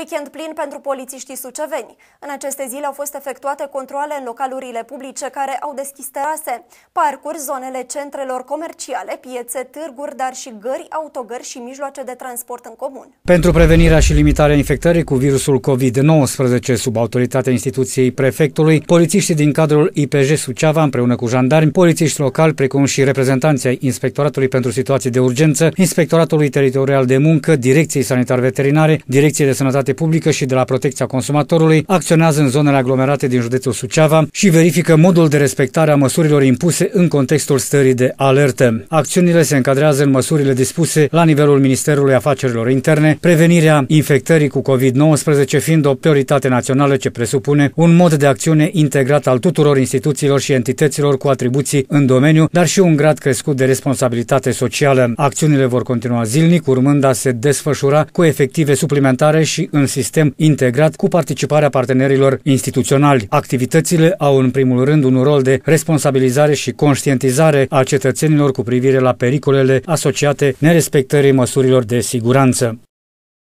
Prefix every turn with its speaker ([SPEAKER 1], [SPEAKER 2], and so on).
[SPEAKER 1] Weekend plin pentru polițiștii suceveni. În aceste zile au fost efectuate controle în localurile publice care au deschis terase, parcuri, zonele centrelor comerciale, piețe, târguri, dar și gări, autogări și mijloace de transport în
[SPEAKER 2] comun. Pentru prevenirea și limitarea infectării cu virusul COVID-19 sub autoritatea instituției prefectului, polițiștii din cadrul IPJ Suceava împreună cu jandarmi, polițiști locali, precum și reprezentanții ai Inspectoratului pentru Situații de Urgență, Inspectoratului Teritorial de Muncă, Direcției Sanitar Veterinare, Direcției de Sănătate sănătate publică și de la protecția consumatorului acționează în zonele aglomerate din județul Suceava și verifică modul de respectare a măsurilor impuse în contextul stării de alertă. Acțiunile se încadrează în măsurile dispuse la nivelul Ministerului Afacerilor Interne, prevenirea infectării cu COVID-19 fiind o prioritate națională ce presupune un mod de acțiune integrat al tuturor instituțiilor și entităților cu atribuții în domeniu, dar și un grad crescut de responsabilitate socială. Acțiunile vor continua zilnic, urmând a se desfășura cu efective suplimentare și în sistem integrat cu participarea partenerilor instituționali. Activitățile au în primul rând un rol de responsabilizare și conștientizare a cetățenilor cu privire la pericolele asociate nerespectării măsurilor de siguranță.